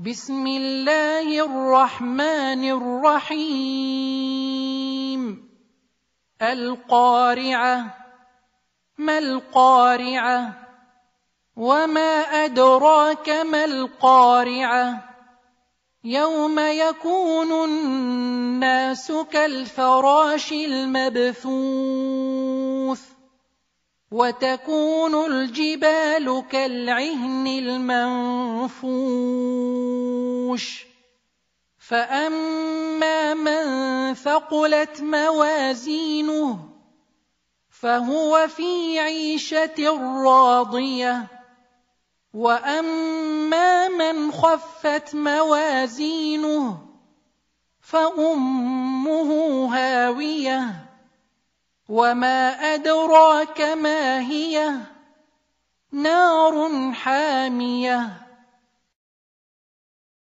بسم الله الرحمن الرحيم القارعه ما القارعه وما ادراك ما القارعه يوم يكون الناس كالفراش المبثوث وتكون الجبال كالعهن المنفوش فاما من ثقلت موازينه فهو في عيشه راضيه واما من خفت موازينه فامه هاويه وما أدراك ما هي نار حامية